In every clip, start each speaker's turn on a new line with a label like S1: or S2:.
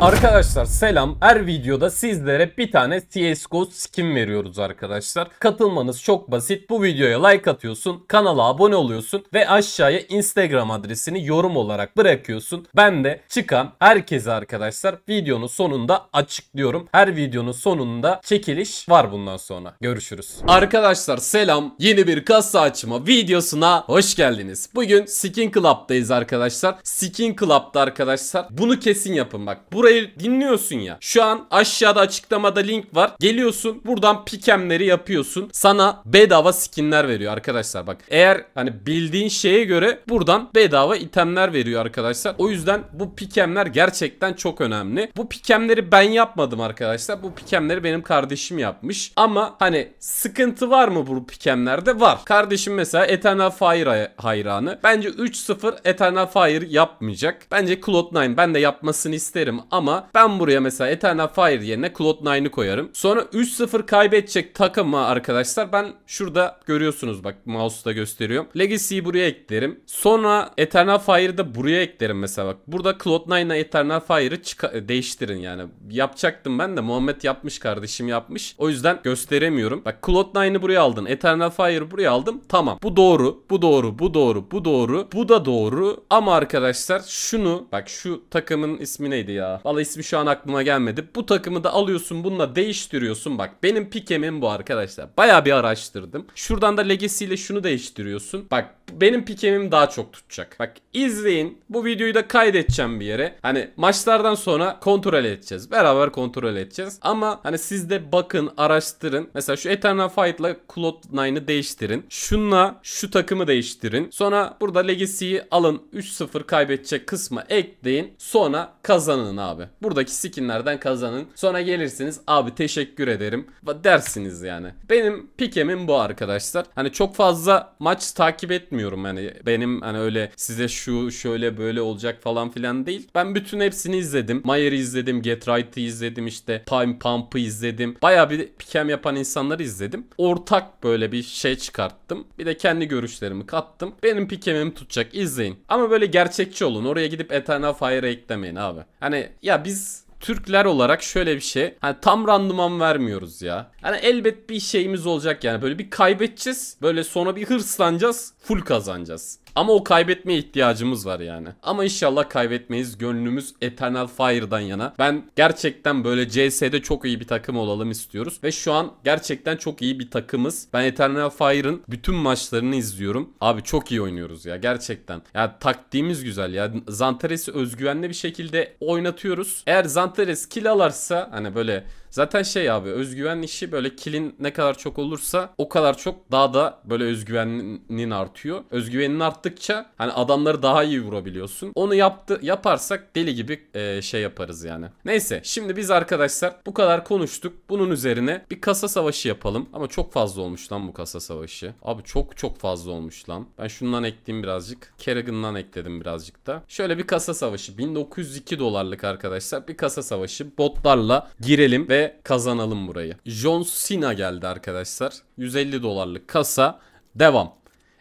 S1: Arkadaşlar selam. Her videoda sizlere bir tane CSGO skin veriyoruz arkadaşlar. Katılmanız çok basit. Bu videoya like atıyorsun, kanala abone oluyorsun ve aşağıya Instagram adresini yorum olarak bırakıyorsun. Ben de çıkan herkese arkadaşlar videonun sonunda açıklıyorum. Her videonun sonunda çekiliş var bundan sonra. Görüşürüz. Arkadaşlar selam. Yeni bir kasa açma videosuna hoş geldiniz. Bugün Skin Club'dayız arkadaşlar. Skin Club'da arkadaşlar bunu kesin yapın bak. Bu burayı dinliyorsun ya. Şu an aşağıda açıklamada link var. Geliyorsun buradan pikemleri yapıyorsun. Sana bedava skinler veriyor arkadaşlar. Bak eğer hani bildiğin şeye göre buradan bedava itemler veriyor arkadaşlar. O yüzden bu pikemler gerçekten çok önemli. Bu pikemleri ben yapmadım arkadaşlar. Bu pikemleri benim kardeşim yapmış. Ama hani sıkıntı var mı bu pikemlerde? Var. Kardeşim mesela Eternal Fire hayranı. Bence 3-0 Eternal Fire yapmayacak. Bence Cloud9 ben de yapmasını isterim ama ben buraya mesela Eternal Fire yerine Cloud9'ı koyarım. Sonra 3-0 kaybedecek takımı arkadaşlar ben şurada görüyorsunuz bak mouse'da gösteriyorum. Legacy'yi buraya eklerim. Sonra Eternal Fire'ı da buraya eklerim mesela bak. Burada Cloud9'la Eternal Fire'ı e, değiştirin yani. Yapacaktım ben de Muhammed yapmış kardeşim yapmış. O yüzden gösteremiyorum. Bak Cloud9'ı buraya aldın. Eternal Fire'ı buraya aldım. Tamam. Bu doğru. Bu doğru. Bu doğru. Bu doğru. Bu da doğru. Ama arkadaşlar şunu bak şu takımın ismi neydi ya? Valla ismi şu an aklıma gelmedi. Bu takımı da alıyorsun bununla değiştiriyorsun. Bak benim pikemim bu arkadaşlar. Baya bir araştırdım. Şuradan da Legacy ile şunu değiştiriyorsun. Bak benim pikemim daha çok tutacak. Bak izleyin. Bu videoyu da kaydedeceğim bir yere. Hani maçlardan sonra kontrol edeceğiz. Beraber kontrol edeceğiz. Ama hani siz de bakın araştırın. Mesela şu Eternal Fight'la Cloud9'ı değiştirin. Şunla şu takımı değiştirin. Sonra burada Legacy'yi alın. 3-0 kaybedecek kısmı ekleyin. Sonra kazanın abi abi. Buradaki skinlerden kazanın. Sonra gelirsiniz abi teşekkür ederim dersiniz yani. Benim pikemim bu arkadaşlar. Hani çok fazla maç takip etmiyorum hani benim hani öyle size şu şöyle böyle olacak falan filan değil. Ben bütün hepsini izledim. Mayer'i izledim, Get Right'ı izledim işte Time Pump'ı izledim. Baya bir pikem yapan insanları izledim. Ortak böyle bir şey çıkarttım. Bir de kendi görüşlerimi kattım. Benim pikemim tutacak izleyin. Ama böyle gerçekçi olun. Oraya gidip Eternal fire eklemeyin abi. Hani ya biz Türkler olarak şöyle bir şey. Hani tam randıman vermiyoruz ya. Hani elbet bir şeyimiz olacak yani. Böyle bir kaybedeceğiz. Böyle sonra bir hırslanacağız. Full kazanacağız. Ama o kaybetme ihtiyacımız var yani. Ama inşallah kaybetmeyiz. Gönlümüz Eternal Fire'dan yana. Ben gerçekten böyle CS'de çok iyi bir takım olalım istiyoruz. Ve şu an gerçekten çok iyi bir takımız. Ben Eternal Fire'ın bütün maçlarını izliyorum. Abi çok iyi oynuyoruz ya gerçekten. Ya taktiğimiz güzel ya. Zantares'i özgüvenli bir şekilde oynatıyoruz. Eğer Zantares kill alarsa hani böyle Zaten şey abi özgüven işi böyle kilin ne kadar çok olursa o kadar çok daha da böyle özgüvenin artıyor. Özgüvenin arttıkça hani adamları daha iyi vurabiliyorsun. Onu yaptı yaparsak deli gibi e, şey yaparız yani. Neyse şimdi biz arkadaşlar bu kadar konuştuk. Bunun üzerine bir kasa savaşı yapalım. Ama çok fazla olmuş lan bu kasa savaşı. Abi çok çok fazla olmuş lan. Ben şundan ekledim birazcık. Kerrigan'dan ekledim birazcık da. Şöyle bir kasa savaşı 1902 dolarlık arkadaşlar bir kasa savaşı botlarla girelim ve kazanalım burayı. John Cena geldi arkadaşlar. 150 dolarlık kasa. Devam.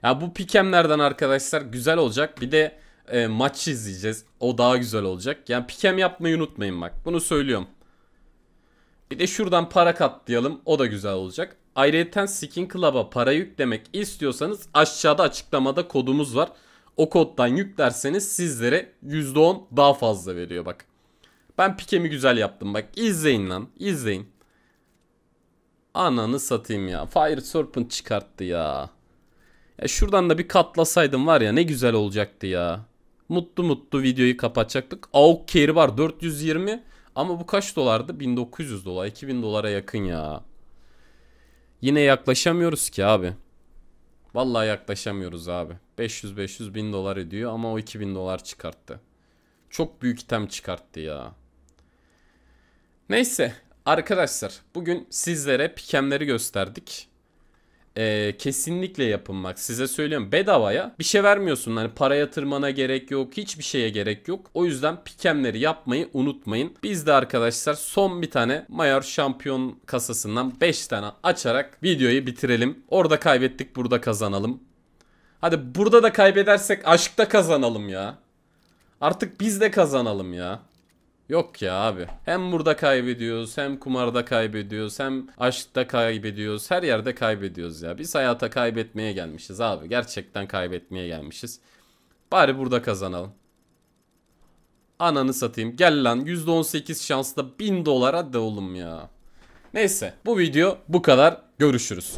S1: Ya bu pikemlerden arkadaşlar güzel olacak. Bir de e, maç izleyeceğiz. O daha güzel olacak. Yani pikem yapmayı unutmayın bak. Bunu söylüyorum. Bir de şuradan para katlayalım. O da güzel olacak. Ayrıca Skin Club'a para yüklemek istiyorsanız aşağıda açıklamada kodumuz var. O koddan yüklerseniz sizlere %10 daha fazla veriyor bak. Ben pikemi güzel yaptım bak. izleyin lan. izleyin. Ananı satayım ya. Fire Serpent çıkarttı ya. Ya şuradan da bir katlasaydım var ya ne güzel olacaktı ya. Mutlu mutlu videoyu kapatacaktık. AOK carry var 420 ama bu kaç dolardı? 1900 dolar 2000 dolara yakın ya. Yine yaklaşamıyoruz ki abi. Vallahi yaklaşamıyoruz abi. 500-500 bin dolar ediyor ama o 2000 dolar çıkarttı. Çok büyük item çıkarttı ya. Neyse arkadaşlar bugün sizlere pikemleri gösterdik. Ee, kesinlikle yapın bak size söylüyorum bedavaya bir şey vermiyorsun hani para yatırmana gerek yok hiçbir şeye gerek yok o yüzden pikemleri yapmayı unutmayın biz de arkadaşlar son bir tane mayor şampiyon kasasından 5 tane açarak videoyu bitirelim orada kaybettik burada kazanalım hadi burada da kaybedersek aşkta kazanalım ya artık biz de kazanalım ya Yok ya abi. Hem burada kaybediyoruz, hem kumarda kaybediyoruz, hem aşkta kaybediyoruz. Her yerde kaybediyoruz ya. Biz hayata kaybetmeye gelmişiz abi. Gerçekten kaybetmeye gelmişiz. Bari burada kazanalım. Ananı satayım. Gel lan %18 şansla 1000 dolara de oğlum ya. Neyse bu video bu kadar. Görüşürüz.